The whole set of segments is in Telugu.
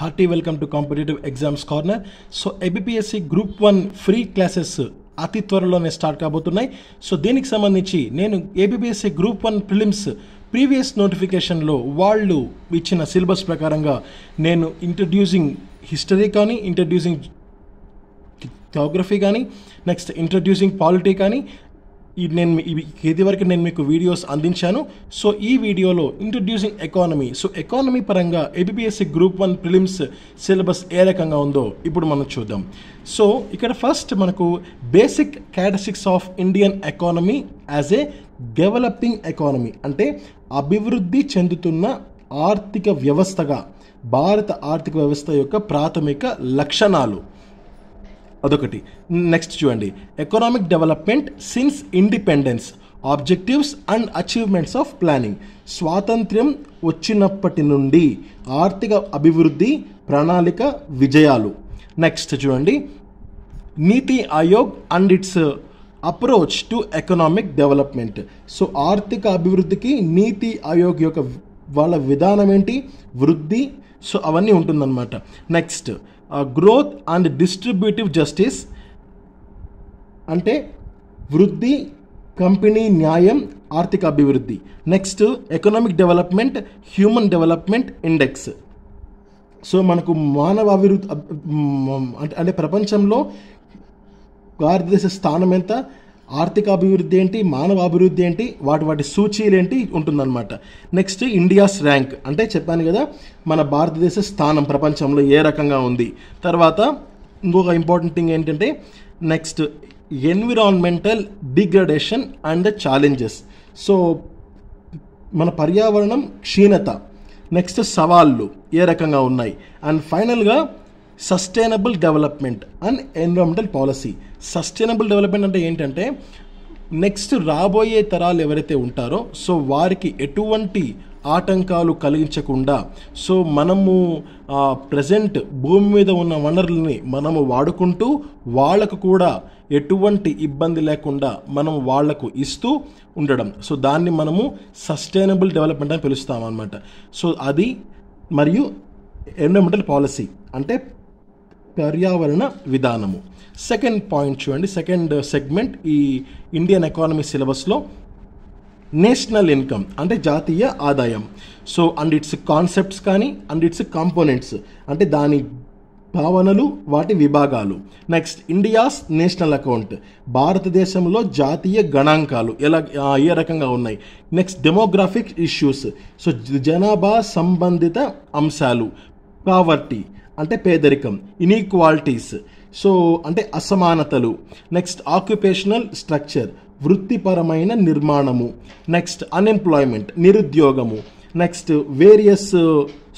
hearty welcome to competitive exams corner so ABPSC group one free classes అతి త్వరలోనే స్టార్ట్ కాబోతున్నాయి సో దీనికి సంబంధించి నేను ABPSC group one prelims previous నోటిఫికేషన్లో వాళ్ళు ఇచ్చిన సిలబస్ ప్రకారంగా నేను ఇంట్రడ్యూసింగ్ హిస్టరీ కానీ ఇంట్రడ్యూసింగ్ జోగ్రఫీ కానీ నెక్స్ట్ ఇంట్రడ్యూసింగ్ పాలిటీ కానీ ఈ నేను ఇది వరకు నేను మీకు వీడియోస్ అందించాను సో ఈ వీడియోలో ఇంట్రడ్యూసింగ్ ఎకానమీ సో ఎకానమీ పరంగా ABPSC group one prelims syllabus ఏ రకంగా ఉందో ఇప్పుడు మనం చూద్దాం సో ఇక్కడ ఫస్ట్ మనకు basic characteristics of Indian economy as a developing economy అంటే అభివృద్ధి చెందుతున్న ఆర్థిక వ్యవస్థగా భారత ఆర్థిక వ్యవస్థ యొక్క ప్రాథమిక లక్షణాలు అదొకటి నెక్స్ట్ చూడండి economic development since independence objectives and achievements of planning స్వాతంత్ర్యం వచ్చినప్పటి నుండి ఆర్థిక అభివృద్ధి ప్రణాళిక విజయాలు నెక్స్ట్ చూడండి NITI Aayog and its approach to economic development so ఆర్థిక అభివృద్ధికి నీతి ఆయోగ్ యొక్క వాళ్ళ విధానం ఏంటి వృద్ధి సో అవన్నీ ఉంటుందన్నమాట next growth and distributive justice అంటే వృద్ధి కంపెనీ న్యాయం ఆర్థిక అభివృద్ధి next economic development human development index so మనకు మానవ అభివృద్ధి అంటే ప్రపంచంలో భారతదేశ స్థానం ఎంత ఆర్థిక అభివృద్ధి ఏంటి మానవ అభివృద్ధి ఏంటి వాటి వాటి సూచీలు ఏంటి ఉంటుందన్నమాట నెక్స్ట్ ఇండియాస్ ర్యాంక్ అంటే చెప్పాను కదా మన భారతదేశ స్థానం ప్రపంచంలో ఏ రకంగా ఉంది తర్వాత ఇంకొక ఇంపార్టెంట్ థింగ్ ఏంటంటే next environmental degradation and challenges so మన పర్యావరణం క్షీణత నెక్స్ట్ సవాళ్ళు ఏ రకంగా ఉన్నాయి అండ్ ఫైనల్గా sustainable development and environmental policy sustainable development అంటే ఏంటంటే నెక్స్ట్ రాబోయే తరాలు ఎవరైతే ఉంటారో సో వారికి ఎటువంటి ఆటంకాలు కలిగించకుండా సో మనము ప్రజెంట్ భూమి మీద ఉన్న వనరుల్ని మనము వాడుకుంటూ వాళ్ళకు కూడా ఎటువంటి ఇబ్బంది లేకుండా మనం వాళ్లకు ఇస్తూ ఉండడం సో దాన్ని మనము సస్టైనబుల్ డెవలప్మెంట్ అని పిలుస్తాం అనమాట సో అది మరియు ఎన్విరాన్మెంటల్ పాలసీ అంటే పర్యావరణ విధానము సెకండ్ పాయింట్ చూడండి సెకండ్ సెగ్మెంట్ uh, ఈ ఇండియన్ ఎకానమీ సిలబస్లో నేషనల్ ఇన్కమ్ అంటే జాతీయ ఆదాయం సో అండ్ ఇట్స్ కాన్సెప్ట్స్ కానీ అండ్ ఇట్స్ కాంపోనెంట్స్ అంటే దాని భావనలు వాటి విభాగాలు నెక్స్ట్ ఇండియాస్ నేషనల్ అకౌంట్ భారతదేశంలో జాతీయ గణాంకాలు ఎలా ఏ రకంగా ఉన్నాయి నెక్స్ట్ డెమోగ్రాఫిక్ ఇష్యూస్ సో జనాభా సంబంధిత అంశాలు పావర్టీ అంటే పేదరికం ఇనీక్వాలిటీస్ సో అంటే అసమానతలు నెక్స్ట్ ఆక్యుపేషనల్ స్ట్రక్చర్ వృత్తిపరమైన నిర్మాణము నెక్స్ట్ అన్ఎంప్లాయ్మెంట్ నిరుద్యోగము next various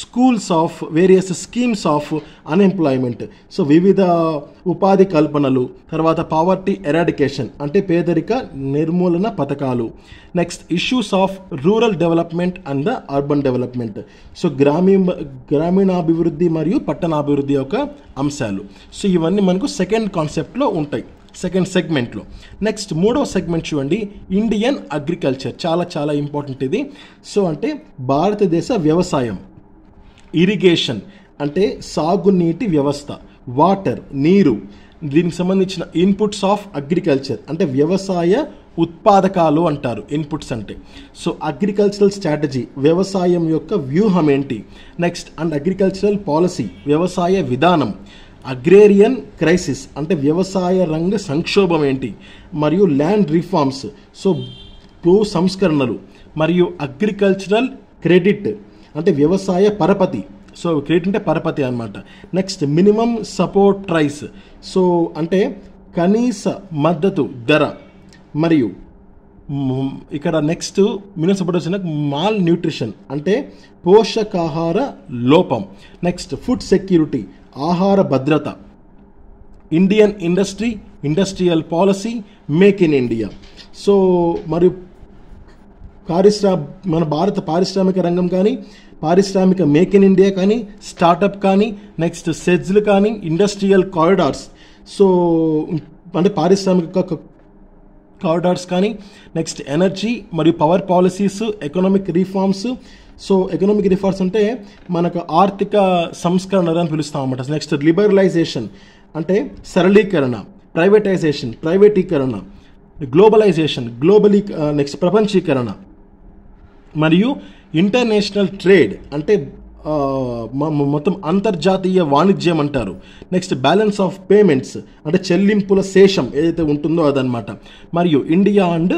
schools of various schemes of unemployment so వివిధ ఉపాధి కల్పనలు తర్వాత పావర్టీ ఎరాడికేషన్ అంటే పేదరిక నిర్మూలన పథకాలు next issues of rural development and the urban development so గ్రామీణ గ్రామీణాభివృద్ధి మరియు పట్టణాభివృద్ధి యొక్క అంశాలు సో ఇవన్నీ మనకు సెకండ్ కాన్సెప్ట్లో ఉంటాయి సెకండ్ సెగ్మెంట్లో నెక్స్ట్ మూడో సెగ్మెంట్ చూడండి ఇండియన్ అగ్రికల్చర్ చాలా చాలా ఇంపార్టెంట్ ఇది సో అంటే భారతదేశ వ్యవసాయం ఇరిగేషన్ అంటే సాగునీటి వ్యవస్థ వాటర్ నీరు దీనికి సంబంధించిన ఇన్పుట్స్ ఆఫ్ అగ్రికల్చర్ అంటే వ్యవసాయ ఉత్పాదకాలు అంటారు ఇన్పుట్స్ అంటే సో అగ్రికల్చరల్ స్ట్రాటజీ వ్యవసాయం యొక్క వ్యూహం ఏంటి నెక్స్ట్ అండ్ అగ్రికల్చరల్ పాలసీ వ్యవసాయ విధానం అగ్రేరియన్ క్రైసిస్ అంటే వ్యవసాయ రంగ సంక్షోభం ఏంటి మరియు ల్యాండ్ రిఫార్మ్స్ సో భూ సంస్కరణలు మరియు అగ్రికల్చరల్ క్రెడిట్ అంటే వ్యవసాయ పరపతి సో క్రెడిట్ అంటే పరపతి అనమాట next minimum support price so అంటే కనీస మద్దతు ధర మరియు ఇక్కడ నెక్స్ట్ మినిమం సపోర్ట్ వచ్చిన మాల్ న్యూట్రిషన్ అంటే పోషకాహార లోపం నెక్స్ట్ ఫుడ్ సెక్యూరిటీ ఆహార భద్రత Indian industry industrial policy make in India so మరియు పారిశ్రా మన భారత పారిశ్రామిక రంగం కానీ పారిశ్రామిక మేక్ ఇన్ ఇండియా కానీ స్టార్టప్ కానీ నెక్స్ట్ సెజ్లు కానీ ఇండస్ట్రియల్ కారిడార్స్ సో అంటే పారిశ్రామిక కారిడార్స్ కానీ నెక్స్ట్ ఎనర్జీ మరియు power policies economic reforms so economic reforms అంటే మనకు ఆర్థిక సంస్కరణ అని పిలుస్తాం అనమాట నెక్స్ట్ లిబరలైజేషన్ అంటే సరళీకరణ ప్రైవేటైజేషన్ ప్రైవేటీకరణ గ్లోబలైజేషన్ గ్లోబలీ నెక్స్ట్ ప్రపంచీకరణ మరియు ఇంటర్నేషనల్ ట్రేడ్ అంటే uh, మొత్తం అంతర్జాతీయ వాణిజ్యం అంటారు నెక్స్ట్ బ్యాలెన్స్ ఆఫ్ పేమెంట్స్ అంటే చెల్లింపుల శేషం ఏదైతే ఉంటుందో అదనమాట మరియు ఇండియా అండ్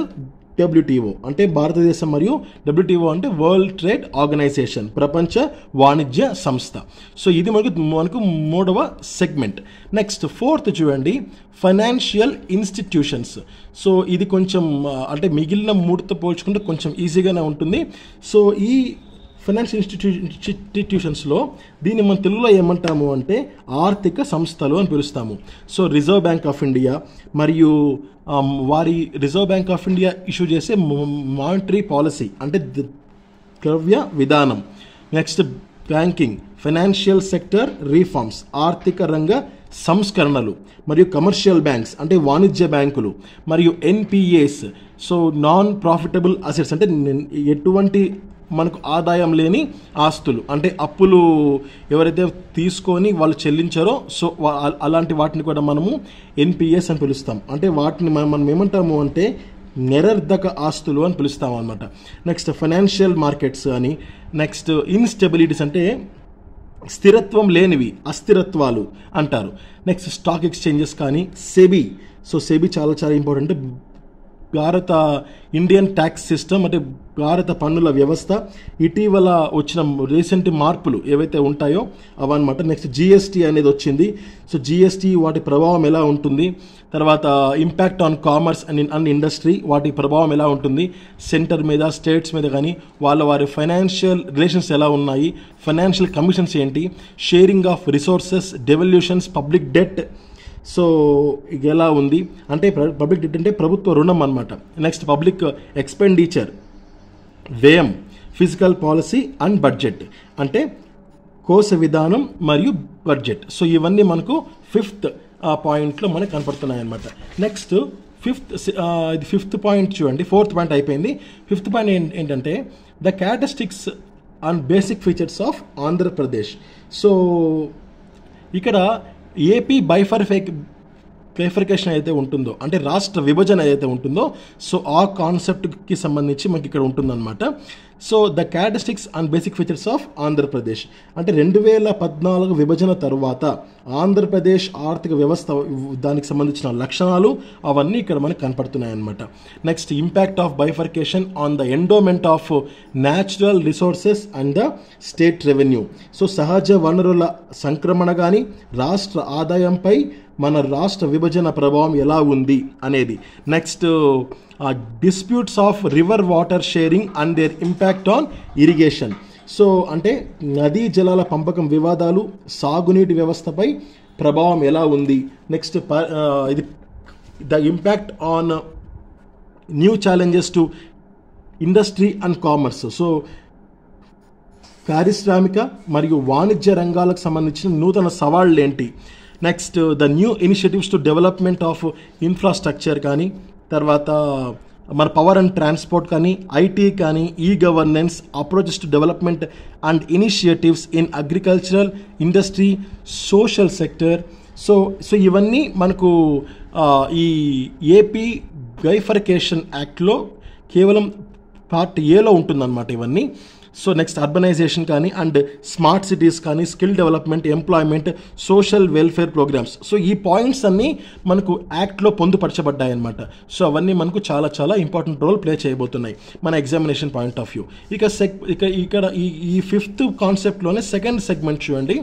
డబ్ల్యూటీఓ అంటే భారతదేశం మరియు డబ్ల్యూటీఓ అంటే వరల్డ్ ట్రేడ్ ఆర్గనైజేషన్ ప్రపంచ వాణిజ్య సంస్థ సో ఇది మనకు మనకు మూడవ సెగ్మెంట్ నెక్స్ట్ ఫోర్త్ చూడండి ఫైనాన్షియల్ ఇన్స్టిట్యూషన్స్ సో ఇది కొంచెం అంటే మిగిలిన మూడుతో పోల్చుకుంటే కొంచెం ఈజీగానే ఉంటుంది సో ఈ ఫైనాన్స్ ఇన్స్టిట్యూషన్స్లో దీన్ని మనం తెలుగులో ఏమంటాము అంటే ఆర్థిక సంస్థలు అని పిలుస్తాము so reserve bank of India మరియు um, వారి reserve bank of India issue చేసే మానిటరీ పాలసీ అంటే ద్రవ్య విధానం next banking financial sector reforms ఆర్థిక రంగ సంస్కరణలు మరియు కమర్షియల్ బ్యాంక్స్ అంటే వాణిజ్య బ్యాంకులు మరియు NPAs so non profitable assets అంటే ఎటువంటి మనకు ఆదాయం లేని ఆస్తులు అంటే అప్పులు ఎవరైతే తీసుకొని వాళ్ళు చెల్లించారో సో అలాంటి వాటిని కూడా మనము ఎన్పిఎస్ అని పిలుస్తాం అంటే వాటిని మనం మనం ఏమంటాము అంటే నిరర్ధక ఆస్తులు అని పిలుస్తాం అనమాట నెక్స్ట్ ఫైనాన్షియల్ మార్కెట్స్ అని నెక్స్ట్ ఇన్స్టెబిలిటీస్ అంటే స్థిరత్వం లేనివి అస్థిరత్వాలు అంటారు నెక్స్ట్ స్టాక్ ఎక్స్చేంజెస్ కానీ సెబీ సో సెబీ చాలా చాలా ఇంపార్టెంట్ భారత ఇండియన్ ట్యాక్స్ సిస్టమ్ అంటే భారత పన్నుల వ్యవస్థ ఇటీవల వచ్చిన రీసెంట్ మార్పులు ఏవైతే ఉంటాయో అవన్నమాట నెక్స్ట్ జిఎస్టీ అనేది వచ్చింది సో జిఎస్టీ వాటి ప్రభావం ఎలా ఉంటుంది తర్వాత impact on commerce and and industry వాటి ప్రభావం ఎలా ఉంటుంది సెంటర్ మీద స్టేట్స్ మీద కానీ వాళ్ళ వారి ఫైనాన్షియల్ రిలేషన్స్ ఎలా ఉన్నాయి ఫైనాన్షియల్ కమిషన్స్ ఏంటి sharing of resources devolutions public debt so ఎలా ఉంది అంటే పబ్లిక్ డెట్ అంటే ప్రభుత్వ రుణం అనమాట నెక్స్ట్ పబ్లిక్ ఎక్స్పెండిచర్ వ్యయం ఫిజికల్ పాలసీ అండ్ బడ్జెట్ అంటే కోశ విధానం మరియు బడ్జెట్ సో ఇవన్నీ మనకు ఫిఫ్త్ పాయింట్లో మనకు కనపడుతున్నాయి అనమాట నెక్స్ట్ ఫిఫ్త్ ఇది ఫిఫ్త్ పాయింట్ చూడండి ఫోర్త్ పాయింట్ అయిపోయింది ఫిఫ్త్ పాయింట్ ఏంటంటే the characteristics and basic features of Andhra Pradesh so ఇక్కడ ये भी बाइफरफेक క్లేఫికేషన్ అయితే ఉంటుందో అంటే రాష్ట్ర విభజన ఏదైతే ఉంటుందో సో ఆ కాన్సెప్ట్కి సంబంధించి మనకి ఇక్కడ ఉంటుందన్నమాట so the characteristics and basic features of Andhra Pradesh అంటే రెండు వేల పద్నాలుగు విభజన తర్వాత ఆంధ్రప్రదేశ్ ఆర్థిక వ్యవస్థ దానికి సంబంధించిన లక్షణాలు అవన్నీ ఇక్కడ మనకు కనపడుతున్నాయన్నమాట next impact of bifurcation on the endowment of natural resources and the state revenue so సహజ వనరుల సంక్రమణ కానీ రాష్ట్ర ఆదాయంపై మన రాష్ట్ర విభజన ప్రభావం ఎలా ఉంది అనేది next disputes of river water sharing and their impact on irrigation so అంటే నదీ జలాల పంపకం వివాదాలు సాగునీటి వ్యవస్థపై ప్రభావం ఎలా ఉంది నెక్స్ట్ ఇది the impact on new challenges to industry and commerce so పారిశ్రామిక మరియు వాణిజ్య రంగాలకు సంబంధించిన నూతన సవాళ్ళు ఏంటి next the new initiatives to development of infrastructure కానీ తర్వాత uh, మన పవర్ అండ్ ట్రాన్స్పోర్ట్ కానీ ఐటీ కానీ e governance approaches to development and initiatives in agricultural industry social sector so so ఇవన్నీ మనకు uh, ఈ ఏపీ గైఫర్కేషన్ యాక్ట్లో కేవలం పార్ట్ ఏలో ఉంటుందన్నమాట ఇవన్నీ సో నెక్స్ట్ అర్బనైజేషన్ కానీ అండ్ స్మార్ట్ సిటీస్ కానీ skill development employment social welfare programmes so ఈ పాయింట్స్ అన్నీ మనకు యాక్ట్లో పొందుపరచబడ్డాయి అనమాట సో అవన్నీ మనకు చాలా చాలా ఇంపార్టెంట్ రోల్ ప్లే చేయబోతున్నాయి మన ఎగ్జామినేషన్ పాయింట్ ఆఫ్ వ్యూ ఇక సెక్ ఇక ఇక్కడ ఈ ఈ ఫిఫ్త్ కాన్సెప్ట్లోనే సెకండ్ సెగ్మెంట్ చూడండి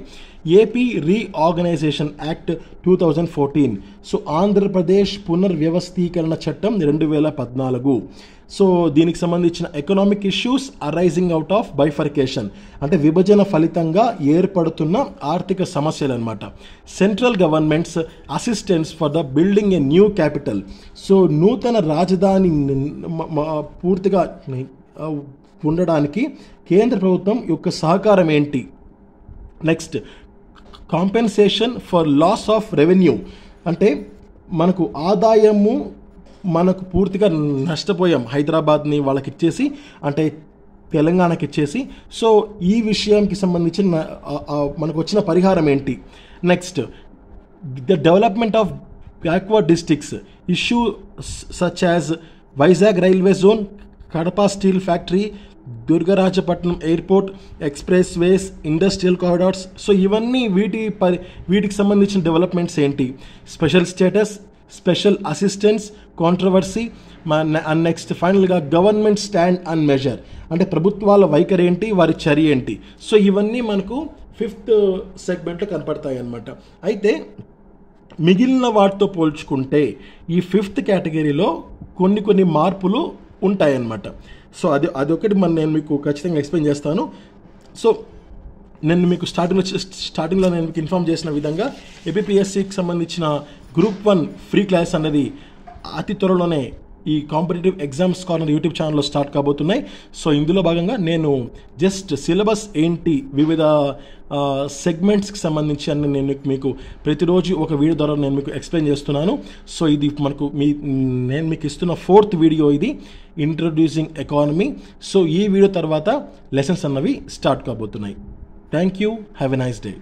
AP reorganisation act two thousand fourteen so Andhra Pradesh పునర్వ్యవస్థీకరణ చట్టం రెండు వేల పద్నాలుగు సో దీనికి సంబంధించిన economic issues arising out of bifurcation అంటే విభజన ఫలితంగా ఏర్పడుతున్న ఆర్థిక సమస్యలు అనమాట central governments assistance for the building a new capital so నూతన రాజధాని పూర్తిగా ఉండడానికి కేంద్ర ప్రభుత్వం యొక్క సహకారం ఏంటి next compensation for loss of revenue అంటే మనకు ఆదాయము మనకు పూర్తిగా నష్టపోయాం హైదరాబాద్ని వాళ్ళకి ఇచ్చేసి అంటే తెలంగాణకి ఇచ్చేసి సో ఈ విషయానికి సంబంధించిన మనకు వచ్చిన పరిహారం ఏంటి next the development of backward districts issue such as Vizag railway zone Kadapa steel factory Dugarajapatnam airport expressways industrial corridors so ఇవన్నీ వీటి పరి వీటికి సంబంధించిన డెవలప్మెంట్స్ ఏంటి special status special assistance controversy and next ఫైనల్గా గవర్నమెంట్ స్టాండ్ అండ్ మెజర్ అంటే ప్రభుత్వాల వైఖరి ఏంటి వారి చర్య ఏంటి సో ఇవన్నీ మనకు ఫిఫ్త్ సెగ్మెంట్లో కనపడతాయి అన్నమాట అయితే మిగిలిన వాటితో పోల్చుకుంటే ఈ ఫిఫ్త్ కేటగిరీలో కొన్ని కొన్ని మార్పులు ఉంటాయన్నమాట సో అది అదొకటి మన నేను మీకు ఖచ్చితంగా ఎక్స్ప్లెయిన్ చేస్తాను సో నేను మీకు స్టార్టింగ్లో స్టార్టింగ్లో నేను మీకు ఇన్ఫామ్ చేసిన విధంగా ఏపీఎస్సికి సంబంధించిన గ్రూప్ వన్ ఫ్రీ క్లాస్ అనేది అతి త్వరలోనే ఈ కాంపిటేటివ్ ఎగ్జామ్స్ కార్నర్ యూట్యూబ్ ఛానల్లో స్టార్ట్ కాబోతున్నాయి సో ఇందులో భాగంగా నేను జస్ట్ సిలబస్ ఏంటి వివిధ సెగ్మెంట్స్కి సంబంధించి అన్ని నేను మీకు ప్రతిరోజు ఒక వీడియో ద్వారా నేను మీకు ఎక్స్ప్లెయిన్ చేస్తున్నాను సో ఇది మనకు మీ నేను మీకు ఇస్తున్న ఫోర్త్ వీడియో ఇది ఇంట్రొడ్యూసింగ్ ఎకానమీ సో ఈ వీడియో తర్వాత లెసన్స్ అన్నవి స్టార్ట్ కాబోతున్నాయి thank you have a nice day